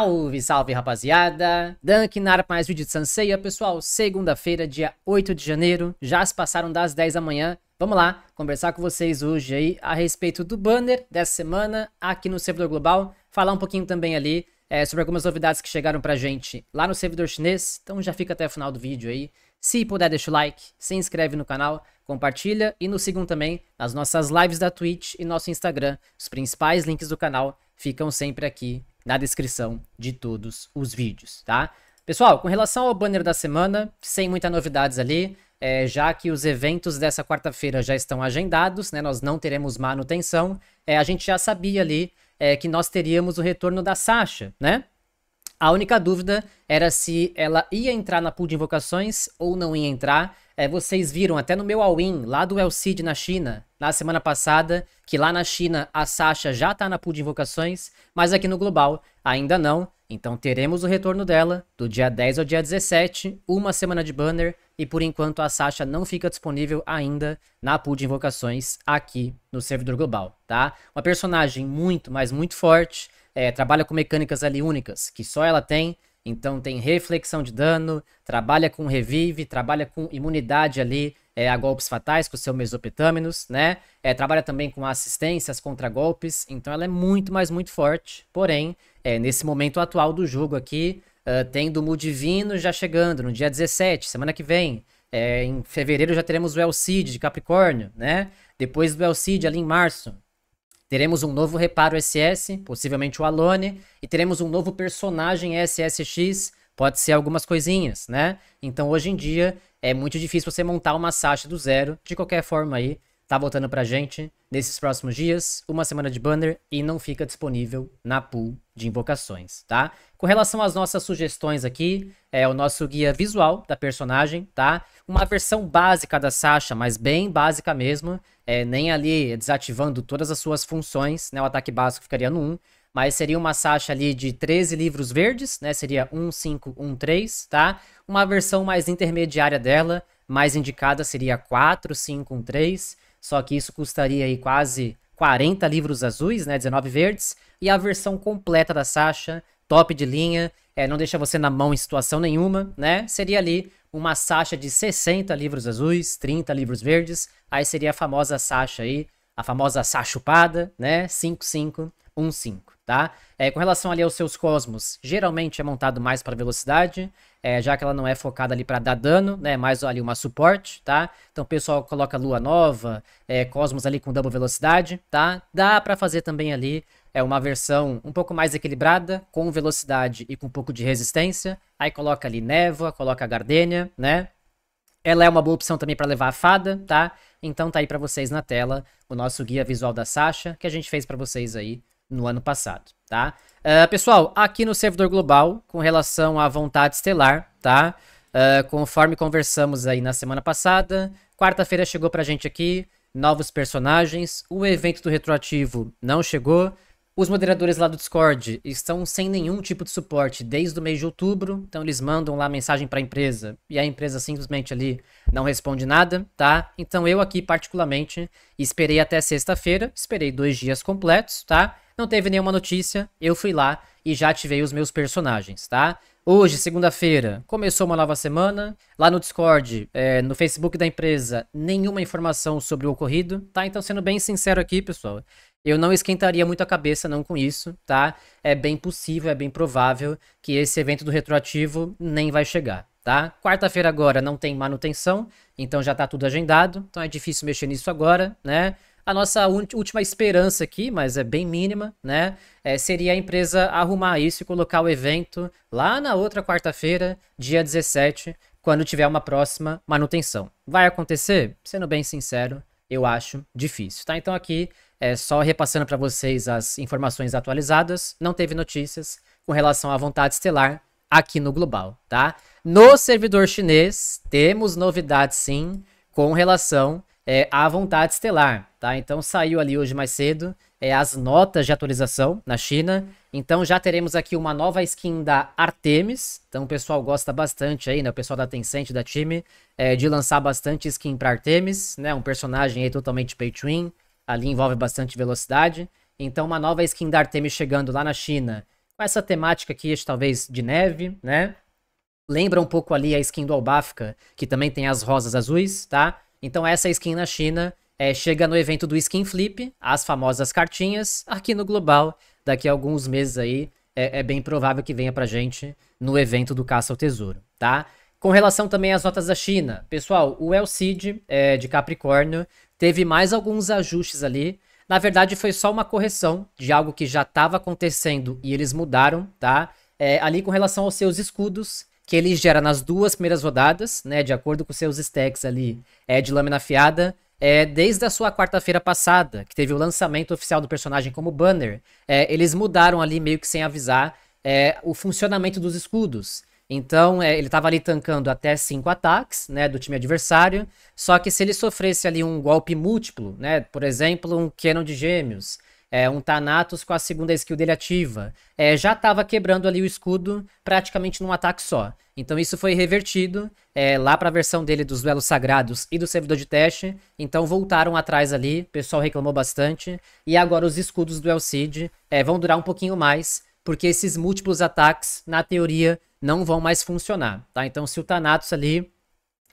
Salve, salve rapaziada! Dankinar mais vídeo de Sanseia, pessoal. Segunda-feira, dia 8 de janeiro, já se passaram das 10 da manhã. Vamos lá conversar com vocês hoje aí a respeito do banner dessa semana aqui no servidor global. Falar um pouquinho também ali é, sobre algumas novidades que chegaram pra gente lá no servidor chinês. Então já fica até o final do vídeo aí. Se puder, deixa o like, se inscreve no canal, compartilha e nos sigam também nas nossas lives da Twitch e nosso Instagram. Os principais links do canal ficam sempre aqui na descrição de todos os vídeos, tá? Pessoal, com relação ao banner da semana, sem muitas novidades ali, é, já que os eventos dessa quarta-feira já estão agendados, né, nós não teremos manutenção, é, a gente já sabia ali é, que nós teríamos o retorno da Sasha, né? A única dúvida era se ela ia entrar na pool de invocações ou não ia entrar, é, vocês viram até no meu all-in lá do El Cid na China, na semana passada, que lá na China a Sasha já tá na pool de invocações, mas aqui no global ainda não. Então teremos o retorno dela do dia 10 ao dia 17, uma semana de banner, e por enquanto a Sasha não fica disponível ainda na pool de invocações aqui no servidor global, tá? Uma personagem muito, mas muito forte, é, trabalha com mecânicas ali únicas, que só ela tem, então tem reflexão de dano, trabalha com revive, trabalha com imunidade ali é, a golpes fatais com o seu mesopetâminos, né? É, trabalha também com assistências contra golpes, então ela é muito, mais muito forte. Porém, é, nesse momento atual do jogo aqui, uh, ah, tem Dumu Divino já chegando no dia 17, semana que vem. É, em fevereiro já teremos o el cid de Capricórnio, né? Depois do el cid ali em março. Teremos um novo reparo SS, possivelmente o Alone, e teremos um novo personagem SSX, pode ser algumas coisinhas, né? Então hoje em dia é muito difícil você montar uma Sasha do zero, de qualquer forma aí, tá voltando pra gente nesses próximos dias, uma semana de banner e não fica disponível na pool de invocações, tá? Com relação às nossas sugestões aqui, é o nosso guia visual da personagem, tá? Uma versão básica da Sasha, mas bem básica mesmo, é, nem ali desativando todas as suas funções, né? O ataque básico ficaria no 1, mas seria uma Sasha ali de 13 livros verdes, né? Seria 1, 5, 1, 3, tá? Uma versão mais intermediária dela, mais indicada seria 4, 5, 1, 3, só que isso custaria aí quase 40 livros azuis, né, 19 verdes, e a versão completa da Sasha, top de linha, é, não deixa você na mão em situação nenhuma, né? Seria ali uma Sasha de 60 livros azuis, 30 livros verdes, aí seria a famosa Sasha aí, a famosa chupada, né? 5515 tá? É, com relação ali aos seus cosmos, geralmente é montado mais para velocidade, é, já que ela não é focada ali para dar dano, né? Mais ali uma suporte, tá? Então o pessoal coloca lua nova, é, cosmos ali com double velocidade, tá? Dá para fazer também ali é uma versão um pouco mais equilibrada, com velocidade e com um pouco de resistência. Aí coloca ali névoa, coloca gardênia, né? Ela é uma boa opção também para levar a fada, tá? Então tá aí para vocês na tela o nosso guia visual da Sasha que a gente fez para vocês aí no ano passado, tá? Uh, pessoal, aqui no servidor global, com relação à vontade estelar, tá? Uh, conforme conversamos aí na semana passada, quarta-feira chegou pra gente aqui novos personagens, o evento do retroativo não chegou, os moderadores lá do Discord estão sem nenhum tipo de suporte desde o mês de outubro, então eles mandam lá mensagem para a empresa e a empresa simplesmente ali não responde nada, tá? Então eu aqui particularmente esperei até sexta-feira, esperei dois dias completos, tá? não teve nenhuma notícia, eu fui lá e já ativei os meus personagens, tá? Hoje, segunda-feira, começou uma nova semana. Lá no Discord, é, no Facebook da empresa, nenhuma informação sobre o ocorrido, tá? Então, sendo bem sincero aqui, pessoal, eu não esquentaria muito a cabeça não com isso, tá? É bem possível, é bem provável que esse evento do retroativo nem vai chegar, tá? Quarta-feira agora não tem manutenção, então já tá tudo agendado, então é difícil mexer nisso agora, né? A nossa última esperança aqui, mas é bem mínima, né? É, seria a empresa arrumar isso e colocar o evento lá na outra quarta-feira, dia 17, quando tiver uma próxima manutenção. Vai acontecer? Sendo bem sincero, eu acho difícil, tá? Então aqui é só repassando para vocês as informações atualizadas. Não teve notícias com relação à vontade estelar aqui no global, tá? No servidor chinês temos novidades sim com relação é, à vontade estelar, tá? Então saiu ali hoje mais cedo é, as notas de atualização na China. Então já teremos aqui uma nova skin da Artemis. Então o pessoal gosta bastante aí, né? O pessoal da Tencent, da time, é, de lançar bastante skin para Artemis, né? Um personagem aí totalmente pay to win. Ali envolve bastante velocidade. Então uma nova skin da Artemis chegando lá na China. Com essa temática aqui, talvez de neve, né? Lembra um pouco ali a skin do Albafka, que também tem as rosas azuis, tá? Então essa skin na China é, chega no evento do Skin Flip, as famosas cartinhas, aqui no global, daqui a alguns meses aí, é, é bem provável que venha pra gente no evento do Caça ao Tesouro, tá? Com relação também às notas da China, pessoal, o El Cid é, de Capricórnio teve mais alguns ajustes ali. Na verdade, foi só uma correção de algo que já estava acontecendo e eles mudaram, tá? É, ali com relação aos seus escudos, que ele gera nas duas primeiras rodadas, né, de acordo com seus stacks ali, é de lâmina afiada, é, desde a sua quarta-feira passada, que teve o lançamento oficial do personagem como banner, é, eles mudaram ali meio que sem avisar é, o funcionamento dos escudos. Então, é, ele estava ali tancando até cinco ataques, né, do time adversário, só que se ele sofresse ali um golpe múltiplo, né, por exemplo, um Canon de Gêmeos, é, um Thanatos com a segunda skill dele ativa, é, já estava quebrando ali o escudo praticamente num ataque só. Então isso foi revertido é, lá para a versão dele dos duelos sagrados e do servidor de teste. Então voltaram atrás ali, o pessoal reclamou bastante. E agora os escudos do Elcid é, vão durar um pouquinho mais, porque esses múltiplos ataques, na teoria, não vão mais funcionar. Tá? Então se o Thanatos ali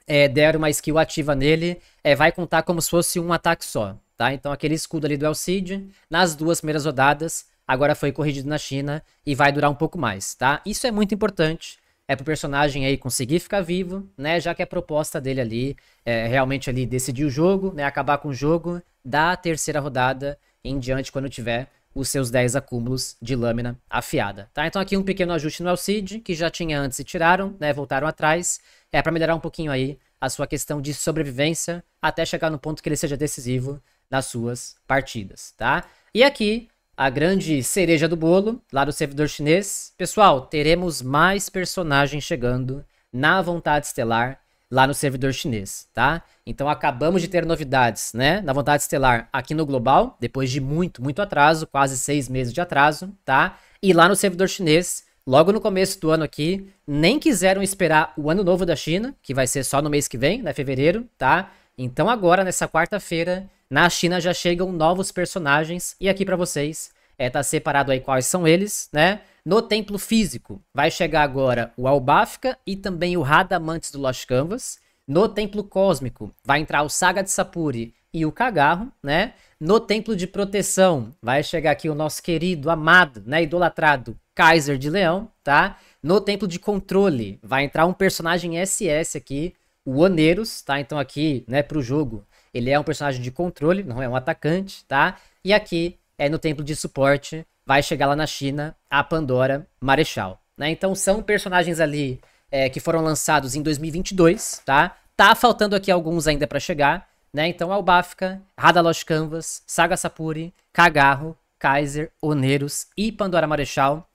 é, der uma skill ativa nele, é, vai contar como se fosse um ataque só. Tá? Então aquele escudo ali do El Cid, nas duas primeiras rodadas, agora foi corrigido na China e vai durar um pouco mais, tá? Isso é muito importante, é pro personagem aí conseguir ficar vivo, né? Já que a proposta dele ali é realmente ali decidir o jogo, né? Acabar com o jogo da terceira rodada em diante quando tiver os seus 10 acúmulos de lâmina afiada, tá? Então aqui um pequeno ajuste no El Cid, que já tinha antes e tiraram, né? Voltaram atrás, é para melhorar um pouquinho aí a sua questão de sobrevivência até chegar no ponto que ele seja decisivo nas suas partidas, tá? E aqui, a grande cereja do bolo, lá do servidor chinês. Pessoal, teremos mais personagens chegando na Vontade Estelar lá no servidor chinês, tá? Então acabamos de ter novidades, né? Na Vontade Estelar aqui no global, depois de muito, muito atraso, quase seis meses de atraso, tá? E lá no servidor chinês, logo no começo do ano aqui, nem quiseram esperar o ano novo da China, que vai ser só no mês que vem, né? Fevereiro, tá? Então agora, nessa quarta-feira, na China já chegam novos personagens e aqui para vocês é, tá separado aí quais são eles, né? No templo físico vai chegar agora o Albafka e também o Radamantes do Lost Canvas. No templo cósmico vai entrar o Saga de Sapuri e o Cagarro, né? No templo de proteção vai chegar aqui o nosso querido, amado, né, idolatrado Kaiser de Leão, tá? No templo de controle vai entrar um personagem SS aqui, o Oneiros, tá? Então aqui, né, pro jogo ele é um personagem de controle, não é um atacante, tá? E aqui é no templo de suporte, vai chegar lá na China a Pandora Marechal, né? Então são personagens ali é, que foram lançados em 2022, tá? Tá faltando aqui alguns ainda para chegar, né? Então Albafka, Radalos Canvas, Saga Sapuri, Kagarro, Kaiser, Oneiros e Pandora Marechal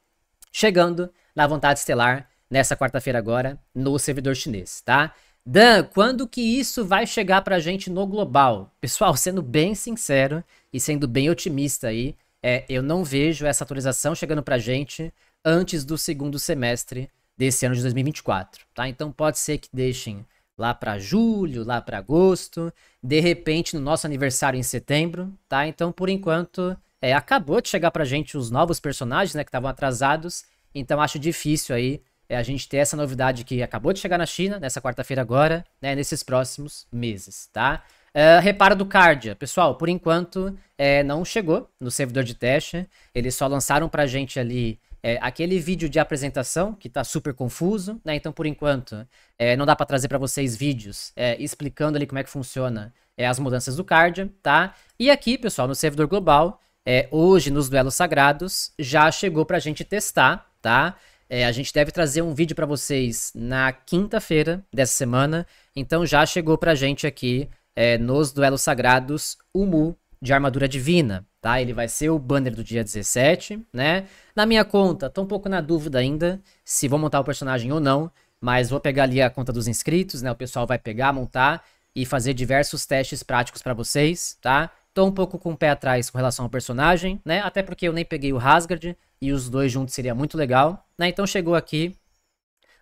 chegando na Vontade Estelar nessa quarta-feira agora no servidor chinês, tá? Dan, quando que isso vai chegar pra gente no global? Pessoal, sendo bem sincero e sendo bem otimista aí, é, eu não vejo essa atualização chegando pra gente antes do segundo semestre desse ano de 2024, tá? Então pode ser que deixem lá para julho, lá para agosto, de repente no nosso aniversário em setembro, tá? Então por enquanto é, acabou de chegar pra gente os novos personagens, né, que estavam atrasados, então acho difícil aí é a gente ter essa novidade que acabou de chegar na China, nessa quarta-feira agora, né, nesses próximos meses, tá? Uh, ah, repara do Cardia. Pessoal, por enquanto é, não chegou no servidor de teste. Eles só lançaram pra gente ali é, aquele vídeo de apresentação que tá super confuso, né? Então, por enquanto, é, não dá para trazer para vocês vídeos é, explicando ali como é que funciona é, as mudanças do Cardia, tá? E aqui, pessoal, no servidor global, é, hoje nos duelos sagrados, já chegou pra gente testar, tá? É, a gente deve trazer um vídeo para vocês na quinta-feira dessa semana. Então já chegou pra gente aqui é, nos duelos sagrados o Mu de armadura divina, tá? Ele vai ser o banner do dia 17, né? Na minha conta, tô um pouco na dúvida ainda se vou montar o personagem ou não, mas vou pegar ali a conta dos inscritos, né? O pessoal vai pegar, montar e fazer diversos testes práticos para vocês, tá? Tô um pouco com o pé atrás com relação ao personagem, né? Até porque eu nem peguei o Hasgard e os dois juntos seria muito legal, né? Então chegou aqui,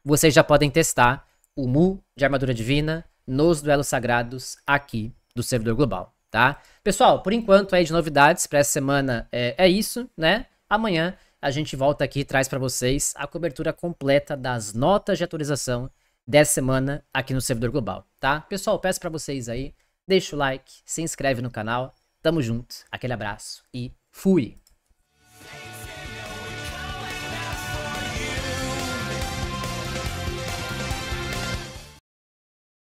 vocês já podem testar o Mu de Armadura Divina nos duelos sagrados aqui do servidor global, tá? Pessoal, por enquanto aí é de novidades para essa semana é, é isso, né? Amanhã a gente volta aqui e traz para vocês a cobertura completa das notas de atualização dessa semana aqui no servidor global, tá? Pessoal, peço para vocês aí, deixa o like, se inscreve no canal Tamo junto, aquele abraço e fui!